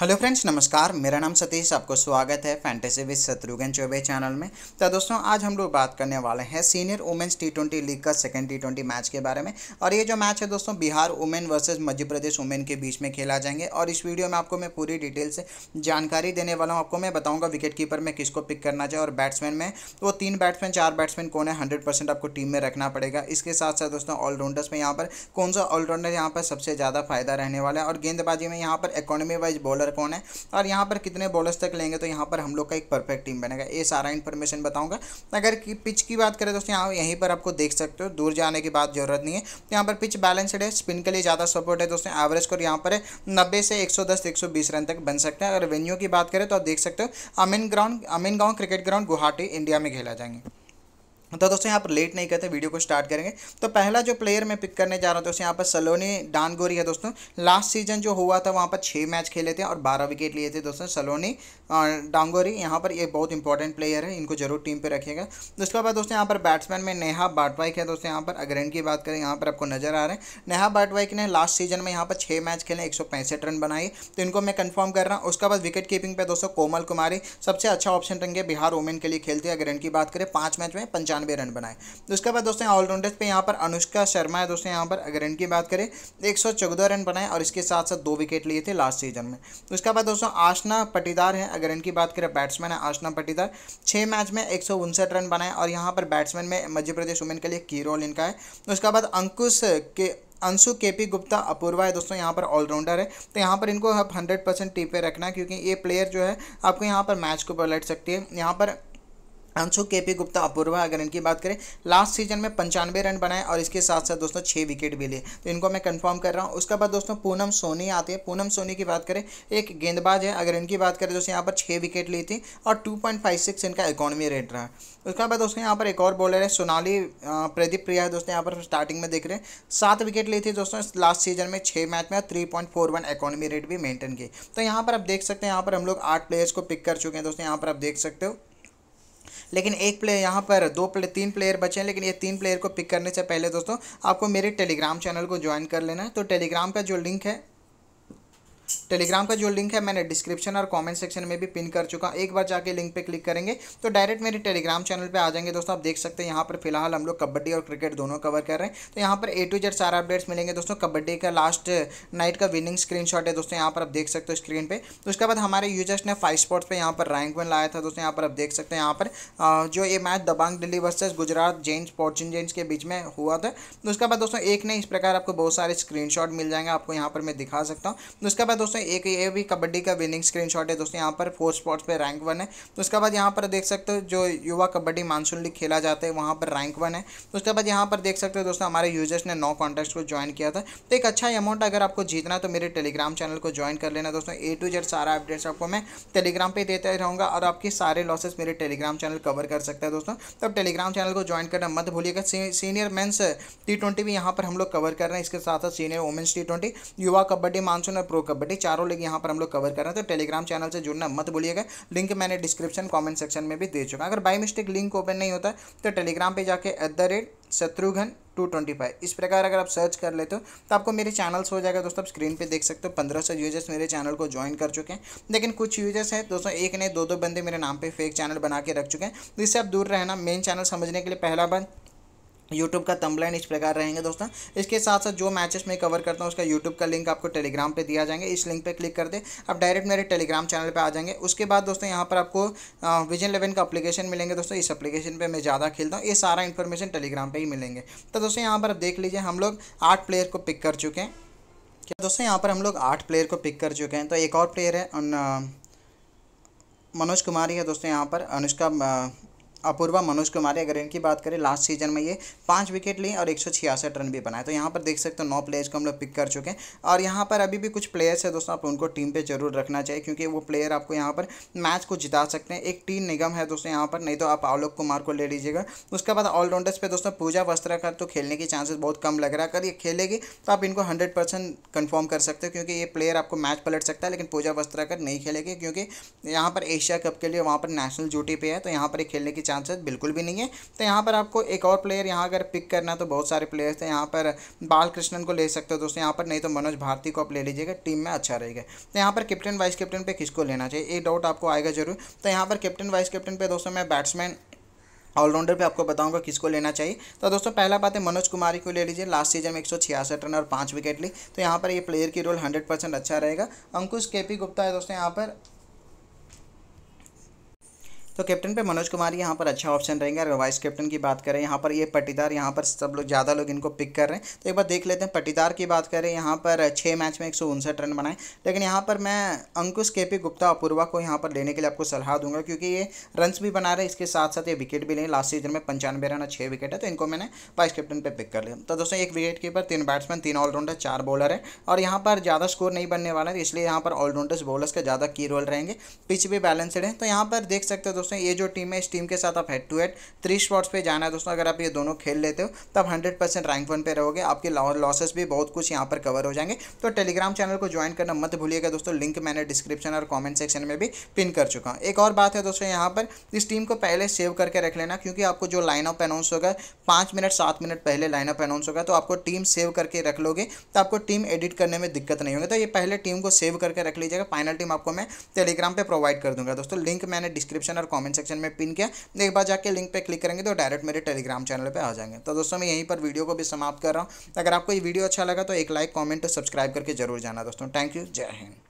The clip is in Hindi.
हेलो फ्रेंड्स नमस्कार मेरा नाम सतीश आपको स्वागत है fantasy with Shatrughan Choubey channel में तो दोस्तों आज हम लोग बात करने वाले हैं senior women's T twenty league का सेकंड टी ट्वेंटी मैच के बारे में और ये जो मैच है दोस्तों Bihar women versus Madhya Pradesh women के बीच में खेला जाएंगे और इस वीडियो में आपको मैं पूरी डिटेल से जानकारी देने वाला हूँ आपको मैं बताऊँगा विकेट कीपर में किसको पिक करना चाहिए और बैट्समैन में वो तीन बैट्समैन चार बैट्समैन कौन है हंड्रेड आपको टीम में रखना पड़ेगा इसके साथ साथ दोस्तों ऑलराउंडर्स में यहाँ पर कौन सा ऑलराउंडर यहाँ पर सबसे ज़्यादा फायदा रहने वाला है और गेंदबाजी में यहाँ पर इकोनॉमी वाइज बॉलर बॉलर कौन है और यहाँ पर कितने बॉलर्स तक लेंगे तो यहाँ पर हम लोग का एक परफेक्ट टीम बनेगा ये सारा इन्फॉर्मेशन बताऊँगा अगर कि पिच की बात करें दोस्तों यहाँ यहीं पर आपको देख सकते हो दूर जाने की बात जरूरत नहीं है तो यहाँ पर पिच बैलेंसड है स्पिन के लिए ज़्यादा सपोर्ट है दोस्तों एवरेज स्कोर यहाँ पर नब्बे से एक सौ रन तक बन सकते हैं अगर वेन्यू की बात करें तो आप देख सकते हो अमीन ग्राउंड अमीन गांव क्रिकेट ग्राउंड गुवाहाटी इंडिया में खेला जाएंगे तो दोस्तों यहाँ पर लेट नहीं करते वीडियो को स्टार्ट करेंगे तो पहला जो प्लेयर मैं पिक करने जा रहा हूँ तो दोस्तों यहाँ पर सलोनी डानगोरी है दोस्तों लास्ट सीजन जो हुआ था वहाँ पर छः मैच खेले थे और बारह विकेट लिए थे दोस्तों सलोनी डांगोरी यहाँ पर ये बहुत इंपॉर्टेंट प्लेयर है इनको जरूर टीम पर रखिएगा उसके बाद दोस्तों यहाँ पर बैट्समैन में नेहा बाटवाइक है दोस्तों यहाँ पर अगर की बात करें यहाँ पर आपको नजर आ रहे हैं नेहा बाटवाइक ने लास्ट सीजन में यहाँ पर छः मैच खेले एक रन बनाए तो इनको मैं कन्फर्म कर रहा हूँ उसके बाद विकेट कीपिंग पर दोस्तों कोमल कुमारी सबसे अच्छा ऑप्शन रहेंगे बिहार वुमेन के लिए खेलते हैं अगर की बात करें पाँच मैच में पंचानवे इक्यानवे रन बनाए उसके बाद दोस्तों ऑलराउंडर्स पे यहाँ पर अनुष्का शर्मा है दोस्तों यहाँ पर अगर रन की बात करें एक रन बनाए और इसके साथ साथ दो विकेट लिए थे लास्ट सीजन में उसके बाद दोस्तों आशना पटीदार है अगर रन की बात करें बैट्समैन है आशना पटीदार छः मैच में एक रन बनाए और यहाँ पर बैट्समैन में मध्य प्रदेश वुमेन के लिए की रोल इनका है उसके बाद अंकुश के अंशु के पी गुप्ता अपूर्वा है दोस्तों यहाँ पर ऑलराउंडर है तो यहाँ पर इनको आप हंड्रेड परसेंट टीप पे रखना क्योंकि ये प्लेयर जो है आपको यहाँ पर मैच को पलट सकती है यहाँ पर अंशु के पी गुप्ता अपूर्वा अगर इनकी बात करें लास्ट सीजन में पंचानवे रन बनाए और इसके साथ साथ दोस्तों छः विकेट भी लिए तो इनको मैं कंफर्म कर रहा हूँ उसके बाद दोस्तों पूनम सोनी आती है पूनम सोनी की बात करें एक गेंदबाज है अगर इनकी बात करें दोस्तों यहाँ पर छः विकेट ली थी और टू इनका इकोनॉमी रेट रहा उसके बाद दोस्तों यहाँ पर एक और बॉलर है सोनाली प्रदीप प्रिया दोस्तों यहाँ पर स्टार्टिंग में देख रहे हैं सात विकेट ली थी दोस्तों लास्ट सीजन में छः मैच में three point four one economy rate भी मेंटेन की तो यहाँ पर आप देख सकते हैं यहाँ पर हम लोग आठ प्लेयर्स को पिक कर चुके हैं दोस्तों यहाँ पर आप देख सकते हो लेकिन एक प्लेयर यहाँ पर दो प्ले तीन प्लेयर बचे हैं लेकिन ये तीन प्लेयर को पिक करने से पहले दोस्तों आपको मेरे टेलीग्राम चैनल को ज्वाइन कर लेना है तो टेलीग्राम का जो लिंक है टेलीग्राम का जो लिंक है मैंने डिस्क्रिप्शन और कमेंट सेक्शन में भी पिन कर चुका एक बार जाके लिंक पे क्लिक करेंगे तो डायरेक्ट मेरे टेलीग्राम चैनल पे आ जाएंगे दोस्तों आप देख सकते हैं यहाँ पर फिलहाल हम लोग कबड्डी और क्रिकेट दोनों कवर कर रहे हैं तो यहाँ पर ए टू जेड सारा अपडेट्स मिलेंगे दोस्तों कबड्डी का लास्ट नाइट का विनिंग स्क्रीन है दोस्तों यहाँ पर आप देख सकते हो स्क्रीन पर तो उसके बाद हमारे यूजर्स ने फाइव स्पॉट्स पर यहाँ पर रैंक वन लाया था दोस्तों यहाँ पर आप देख सकते हैं यहाँ पर जो ये match Dabang Delhi versus Gujarat giants fortune giants के बीच में हुआ था तो उसके बाद दोस्तों एक ने इस प्रकार आपको बहुत सारे स्क्रीन मिल जाएंगे आपको यहाँ पर मैं दिखा सकता हूँ तो उसके बाद दोस्तों दोस्तों एक ये भी कबड्डी का विनिंग स्क्रीनशॉट है दोस्तों यहाँ पर फोर स्पॉट्स पे रैंक वन है तो उसके बाद यहाँ पर देख सकते हो जो युवा कबड्डी मानसून लीग खेला जाता है वहाँ पर रैंक वन है तो उसके बाद यहाँ पर देख सकते हो दोस्तों हमारे यूजर्स ने नौ कॉन्टेस्ट को ज्वाइन किया था तो एक अच्छा अमाउंट अगर आपको जीतना तो मेरे टेलीग्राम चैनल को ज्वाइन कर लेना दोस्तों ए टू जेड सारा अपडेट्स आपको मैं टेलीग्राम पर देते रहूँगा और आपके सारे लॉसेस मेरे टेलीग्राम चैनल कवर कर सकता है दोस्तों तो टेलीग्राम चैनल को ज्वाइन करना मत भूलिएगा सीनियर मेन्स टी ट्वेंटी भी यहाँ पर हम लोग कवर कर रहे हैं इसके साथ साथ senior women's T twenty Yuva kabaddi monsoon और प्रो कबड्डी चारों लिंक यहाँ पर हम लोग कवर कर रहे हैं तो टेलीग्राम चैनल से जुड़ना मत बोलिएगा लिंक मैंने डिस्क्रिप्शन कॉमेंट सेक्शन में भी दे चुका अगर बाई मिस्टेक लिंक ओपन नहीं होता तो टेलीग्राम पर जाके at the rate Shatrughan two twenty five इस प्रकार अगर आप सर्च कर लेते हो तो आपको मेरे चैनल्स हो जाएगा दोस्तों आप स्क्रीन पे देख सकते हो पंद्रह सौ यूजर्स मेरे चैनल को ज्वाइन कर चुके हैं लेकिन कुछ यूजर्स हैं दोस्तों एक ने दो दो बंदे मेरे नाम पे फेक चैनल बना के रख चुके हैं तो इससे आप दूर रहना मेन चैनल समझने के लिए पहला बंद यूट्यूब का तमलाइन इस प्रकार रहेंगे दोस्तों इसके साथ साथ जो मैचेस मैं कवर करता हूँ उसका यूट्यूब का लिंक आपको टेलीग्राम पे दिया जाएंगे इस लिंक पे क्लिक कर दे आप डायरेक्ट मेरे टेलीग्राम चैनल पे आ जाएंगे उसके बाद दोस्तों यहाँ पर आपको विजन इलेवन का अपलीकेशन मिलेंगे दोस्तों इस अपलीकेशन पर मैं ज़्यादा खेलता हूँ ये सारा इन्फॉर्मेशन टेलीग्राम पर ही मिलेंगे तो दोस्तों यहाँ पर आप देख लीजिए हम लोग आठ प्लेयर को पिक कर चुके हैं क्या दोस्तों यहाँ पर हम लोग आठ प्लेयर को पिक कर चुके हैं तो एक और प्लेयर है मनोज कुमारी है दोस्तों यहाँ पर अनुष्का अपूर्वा मनोज कुमारी अगर इनकी बात करें लास्ट सीजन में ये पाँच विकेट लिए और एक रन भी बनाए तो यहाँ पर देख सकते हो नौ प्लेयर्स को हम लोग पिक कर चुके हैं और यहाँ पर अभी भी कुछ प्लेयर्स है दोस्तों आप उनको टीम पर जरूर रखना चाहिए क्योंकि वो प्लेयर आपको यहाँ पर मैच को जिता सकते हैं एक टीम निगम है दोस्तों यहाँ पर नहीं तो आप आलोक कुमार को ले लीजिएगा उसके बाद ऑलराउंडर्स पर दोस्तों पूजा वस्त्रा का तो खेलने के चांसेस बहुत कम लग रहा है अगर ये खेलेगी तो आप इनको हंड्रेड परसेंट कन्फर्म कर सकते हो क्योंकि ये प्लेयर आपको मैच पलट सकता है लेकिन पूजा वस्त्राकर नहीं खेलेगी क्योंकि यहाँ पर एशिया कप के लिए वहाँ पर नेशनल ड्यूटी पे है तो यहाँ पर खेलने की चांसेस बिल्कुल भी नहीं है तो यहाँ पर आपको एक और प्लेयर यहाँ अगर पिक करना है तो बहुत सारे प्लेयर्स हैं यहाँ पर बालकृष्णन को ले सकते हो दोस्तों यहाँ पर नहीं तो मनोज भारती को आप ले लीजिएगा टीम में अच्छा रहेगा तो यहाँ पर कैप्टन वाइस कैप्टन पर किसको लेना चाहिए ये डाउट आपको आएगा जरूर तो यहाँ पर कैप्टन वाइस कैप्टन पर दोस्तों मैं बैट्समैन ऑलराउंडर पे आपको बताऊंगा किसको लेना चाहिए तो दोस्तों पहला बात है मनोज कुमारी को ले लीजिए लास्ट सीजन में एक रन और पाँच विकेट ली तो यहाँ पर ये प्लेयर की रोल हंड्रेड अच्छा रहेगा अंकुश के पी गुप्ता है दोस्तों यहाँ पर तो कैप्टन पे मनोज कुमार यहाँ पर अच्छा ऑप्शन रहेंगे अगर वाइस कैप्टन की बात करें यहाँ पर ये पटीदार यहाँ पर सब लोग ज़्यादा लोग इनको पिक कर रहे हैं तो एक बार देख लेते हैं पटीदार की बात करें यहाँ पर छः मैच में एक रन बनाए लेकिन यहाँ पर मैं अंकुश के पी गुप्ता अपूर्वा को यहाँ पर लेने के लिए आपको सलाह दूंगा क्योंकि ये रन भी बना रहे हैं इसके साथ साथ ये विकेट भी लें लास्ट सीजन में पंचानवे रन और छः विकेट है तो इनको मैंने वाइस कैप्टन पर पिक कर लिया तो दोस्तों एक विकेट कीपर तीन बैट्समैन तीन ऑलराउंडर चार बॉलर है और यहाँ पर ज़्यादा स्कोर नहीं बनने वाला है तो इसलिए यहाँ पर ऑलराउंडर्स बॉलर्स का ज़्यादा की रोल रहेंगे पिच भी बैलेंसड है तो यहाँ पर देख सकते हो दोस्तों ये जो टीम है इस टीम के साथ आप head to head three spots पे जाना है दोस्तों अगर आप ये दोनों खेल लेते हो तब हंड्रेड परसेंट रैंक वन पे रहोगे आपके लॉसेस भी बहुत कुछ यहाँ पर कवर हो जाएंगे तो टेलीग्राम चैनल को ज्वाइन करना मत भूलिएगा दोस्तों लिंक मैंने डिस्क्रिप्शन और कॉमेंट सेक्शन में भी पिन कर चुका हूँ एक और बात है दोस्तों यहाँ पर इस टीम को पहले सेव करके रख लेना क्योंकि आपको जो लाइनअप अनाउंस होगा पाँच मिनट सात मिनट पहले लाइनअप अनाउंस होगा तो आपको टीम सेव करके रख लोगे तो आपको टीम एडिट करने में दिक्कत नहीं होगी तो ये पहले टीम को सेव करके रख लीजिएगा फाइनल टीम आपको मैं टेलीग्राम पर प्रोवाइड कर दूंगा दोस्तों लिंक मैंने डिस्क्रिप्शन और कॉमेंट सेक्शन में पिन किया एक बार जाके लिंक पर क्लिक करेंगे तो डायरेक्ट मेरे टेलीग्राम चैनल पर आ जाएंगे तो दोस्तों मैं यहीं पर वीडियो को भी समाप्त कर रहा हूँ अगर आपको ये वीडियो अच्छा लगा तो एक लाइक कॉमेंट और सब्सक्राइब करके जरूर जाना दोस्तों थैंक यू जय हिंद